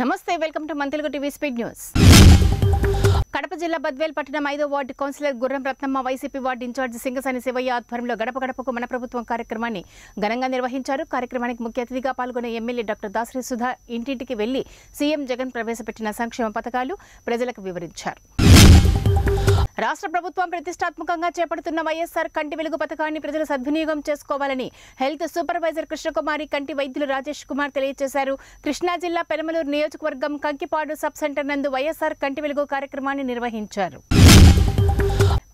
నమస్తే welcome to మంత్రిగో TV speed news Kadapa జిల్లా బద్వేల్ పట్టణం ఐదో ward councillor Gurram Ratnamma YCP ward incharge Singasani Sivaiah ఆధ్వర్యంలో గడప గడపకు మన ప్రభుత్వం కార్యక్రమాన్ని ఘనంగా నిర్వహించారు కార్యక్రమానికి ముఖ్య అతిథిగా పాల్గొన్న ఎమ్మెల్యే డాక్టర్ దాసరి సుధా ఇంటింటికి వెళ్లి సీఎం జగన్ ప్రవేశపెట్టిన సంక్షేమ పథకాలు ప్రజలకు వివరించారు రాష్ట్ర ప్రభుత్వం ప్రతిష్టాత్మకంగా చేపడుతున్న వైఎస్ఆర్ కంటి వెలుగు పథకాన్ని ప్రజలు సద్వినియోగం చేసుకోవాలని హెల్త్ సూపర్వైజర్ కృష్ణకుమారి కంటి వైద్యులు రాజేష్ కుమార్ తెలియజేశారు కృష్ణా జిల్లా పెనమలూరు నియోజకవర్గం కంకిపాడు సబ్ సెంటర్ నందు వైఎస్ఆర్ కంటి వెలుగు కార్యక్రమాన్ని నిర్వహించారు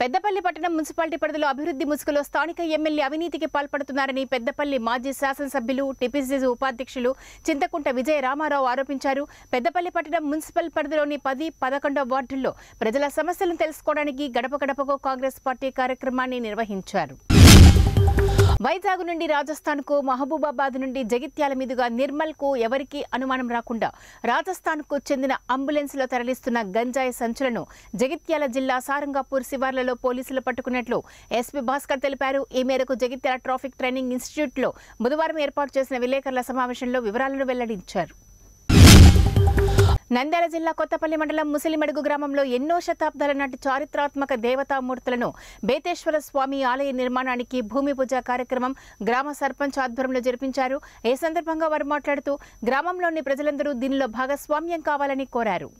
పెద్దపల్లి పట్టణం మున్సిపాలిటీ పరిధిలో అభివృద్ధి ముసుగులో స్థానిక ఎమ్మెల్యే అవినీతికి పాల్పడుతున్నారని పెద్దపల్లి మాజీ శాసనసభ్యులు టిపిసిసి ఉపాధ్యక్షులు చింతకుంట విజయ రామారావు ఆరోపించారు పెద్దపల్లి పట్టణం మున్సిపల్ పరిధిలోని పది పదకొండవ వార్డుల్లో ప్రజల సమస్యలను తెలుసుకోవడానికి గడప గడపకు కాంగ్రెస్ పార్టీ కార్యక్రమాన్ని నిర్వహించారు వైజాగ్ నుండి రాజస్థాన్ కు మహబూబాబాద్ నుండి జగిత్యాల మీదుగా నిర్మల్ కు ఎవరికీ అనుమానం రాకుండా రాజస్థాన్ కు చెందిన అంబులెన్స్ లో తరలిస్తున్న గంజాయి సంచులను జగిత్యాల జిల్లా సారంగాపూర్ శివార్లలో పోలీసులు పట్టుకున్నట్లు ఎస్పీ భాస్కర్ తెలిపారు ఈ మేరకు జగిత్యాల ట్రాఫిక్ ట్రైనింగ్ ఇన్స్టిట్యూట్ లో బుధవారం ఏర్పాటు చేసిన విలేకరుల సమావేశంలో వివరాలను వెల్లడించారు నంద్యాల జిల్లా కొత్తపల్లి మండలం ముసలిమడుగు గ్రామంలో ఎన్నో శతాబ్దాల నాటి చారిత్రాత్మక దేవతామూర్తులను బేతేశ్వర స్వామి ఆలయ నిర్మాణానికి భూమి పూజ కార్యక్రమం గ్రామ సర్పంచ్ ఆధ్వర్యంలో జరిపించారు ఈ సందర్భంగా వారు మాట్లాడుతూ గ్రామంలోని ప్రజలందరూ దీనిలో భాగస్వామ్యం కావాలని కోరారు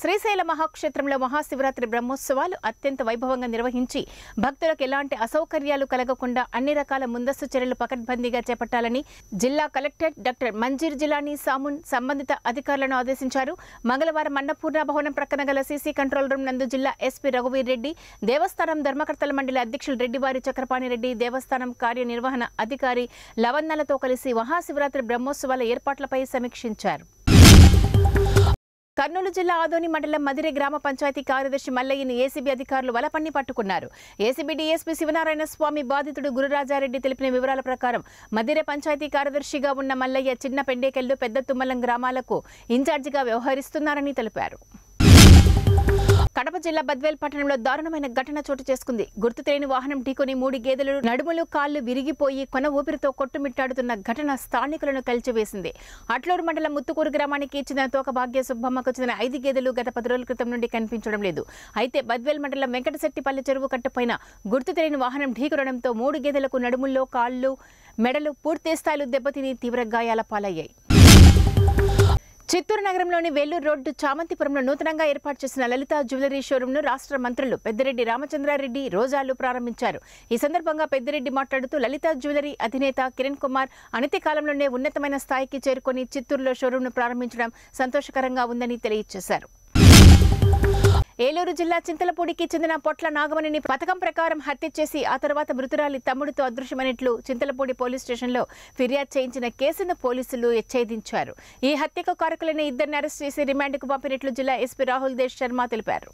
శ్రీశైల మహాక్షేత్రంలో మహాశివరాత్రి బ్రహ్మోత్సవాలు అత్యంత వైభవంగా నిర్వహించి భక్తులకు ఎలాంటి అసౌకర్యాలు కలగకుండా అన్ని రకాల ముందస్తు చర్యలు పకడ్బందీగా చేపట్టాలని జిల్లా కలెక్టర్ డాక్టర్ మంజీర్ జిలానీ సామున్ సంబంధిత అధికారులను ఆదేశించారు మంగళవారం అన్నపూర్ణ భవనం ప్రక్కన గల సీసీ కంట్రోల్ రూమ్ నందు జిల్లా ఎస్పీ రఘువీర్ రెడ్డి దేవస్థానం ధర్మకర్తల మండలి అధ్యక్షులు రెడ్డివారి చక్రపాణి రెడ్డి దేవస్థానం కార్యనిర్వహణ అధికారి లవన్నలతో కలిసి మహాశివరాత్రి బ్రహ్మోత్సవాల ఏర్పాట్లపై సమీక్షించారు కర్నూలు జిల్లా ఆదోని మండలం మదిరే గ్రామ పంచాయతీ కార్యదర్శి మల్లయ్యను ఏసీబీ అధికారులు వలపన్ని పట్టుకున్నారు ఏసీబీ డీఎస్పీ శివనారాయణ స్వామి బాధితుడు గురురాజారెడ్డి తెలిపిన వివరాల ప్రకారం మదిరే పంచాయతీ కార్యదర్శిగా ఉన్న మల్లయ్య చిన్న పెండేకెల్లు పెద్ద తుమ్మలం గ్రామాలకు ఇన్ఛార్జిగా వ్యవహరిస్తున్నారని తెలిపారు కడప జిల్లా బద్వేల్ పట్టణంలో దారుణమైన ఘటన చోటు చేసుకుంది గుర్తు తెలియని వాహనం ఢీకొని మూడు గేదెలు నడుములు కాళ్లు విరిగిపోయి కొన ఊపిరితో కొట్టుమిట్టాడుతున్న ఘటన స్థానికులను కలిచివేసింది అట్లూరు మండలం ముత్తుకూరు గ్రామానికి చెందిన తోక భాగ్య సుబ్బమ్మకు చెందిన ఐదు గేదెలు గత పది రోజుల క్రితం నుండి కనిపించడం లేదు అయితే బద్వేల్ మండలం వెంకటశెట్టిపల్లి చెరువు కట్టపైన గుర్తు తెలియని వాహనం ఢీకొనడంతో మూడు గేదెలకు నడుముల్లో కాళ్ళు మెడలు పూర్తి స్థాయిలో దెబ్బతిని తీవ్ర గాయాల పాలయ్యాయి చిత్తూరు నగరంలోని వేలూరు రోడ్డు చామంతిపురంలో నూతనంగా ఏర్పాటు చేసిన లలిత జ్యువెలరీ షోరూంను రాష్ట్ర మంత్రులు పెద్దిరెడ్డి రామచంద్రారెడ్డి రోజాలు ప్రారంభించారు ఈ సందర్భంగా పెద్దిరెడ్డి మాట్లాడుతూ లలిత జ్యువెలరీ అధినేత కిరణ్ కుమార్ అనతి కాలంలోనే ఉన్నతమైన స్థాయికి చేరుకొని చిత్తూరులో షోరూంను ప్రారంభించడం సంతోషకరంగా ఉందని తెలియజేశారు ఏలూరు జిల్లా చింతలపూడికి చెందిన పొట్ల నాగమణిని పథకం ప్రకారం హత్య చేసి ఆ తర్వాత మృతురాలి తమ్ముడితో అదృశ్యమైనట్లు చింతలపూడి పోలీస్ స్టేషన్లో ఫిర్యాదు చేయించిన కేసును పోలీసులు ఎచ్చేదించారు ఈ హత్యకు కారకులైన ఇద్దరిని అరెస్ట్ చేసి రిమాండ్కు పంపినట్లు జిల్లా ఎస్పీ రాహుల్ దేశ్ శర్మ తెలిపారు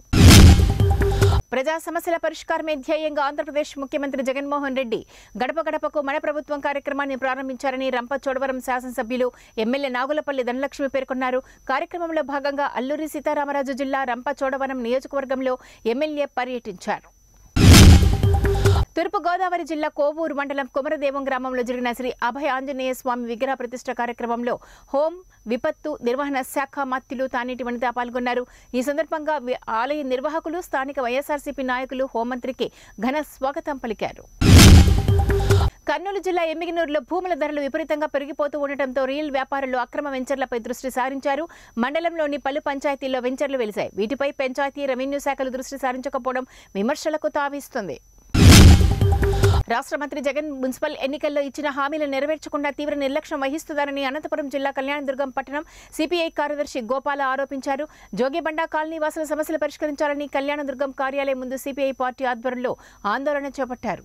ప్రజా సమస్యల పరిష్కారమే ధ్యేయంగా ఆంధ్రప్రదేశ్ ముఖ్యమంత్రి జగన్మోహన్ రెడ్డి గడప గడపకు మన ప్రభుత్వం కార్యక్రమాన్ని ప్రారంభించారని రంపచోడవరం శాసనసభ్యులు ఎమ్మెల్యే నాగులపల్లి ధనలక్ష్మి పేర్కొన్నారు కార్యక్రమంలో భాగంగా అల్లూరి సీతారామరాజు జిల్లా రంపచోడవరం నియోజకవర్గంలో ఎమ్మెల్యే పర్యటించారు తూర్పుగోదావరి జిల్లా కోవూరు మండలం కుమరదేవం గ్రామంలో జరిగిన శ్రీ అభయ ఆంజనేయ స్వామి విగ్రహ ప్రతిష్ట కార్యక్రమంలో హోం విపత్తు నిర్వహణ శాఖ మత్తులు తానేటి వనిత పాల్గొన్నారు ఈ సందర్భంగా ఆలయ నిర్వాహకులు స్థానిక వైఎస్ఆర్సీపీ నాయకులు హోంమంత్రికి ఘన స్వాగతం పలికారు కర్నూలు జిల్లా ఎమ్మిగినూరులో భూముల ధరలు విపరీతంగా పెరిగిపోతూ ఉండటంతో రియల్ వ్యాపారులు అక్రమ వెంచర్లపై దృష్టి సారించారు మండలంలోని పలు పంచాయతీల్లో వెంచర్లు వెలిశాయి వీటిపై పంచాయతీ రెవెన్యూ శాఖలు దృష్టి సారించకపోవడం విమర్శలకు తావిస్తుంది రాష్ట్ర మంత్రి జగన్ మున్సిపల్ ఎన్నికల్లో ఇచ్చిన హామీలు నెరవేర్చకుండా తీవ్ర నిర్లక్ష్యం వహిస్తున్నారని అనంతపురం జిల్లా కళ్యాణదుర్గం పట్టణం సిపిఐ కార్యదర్శి గోపాల ఆరోపించారు జోగిబండ కాలనీ వాసుల సమస్యలు పరిష్కరించాలని కళ్యాణదుర్గం కార్యాలయం ముందు సిపిఐ పార్టీ ఆధ్వర్యంలో ఆందోళన చేపట్టారు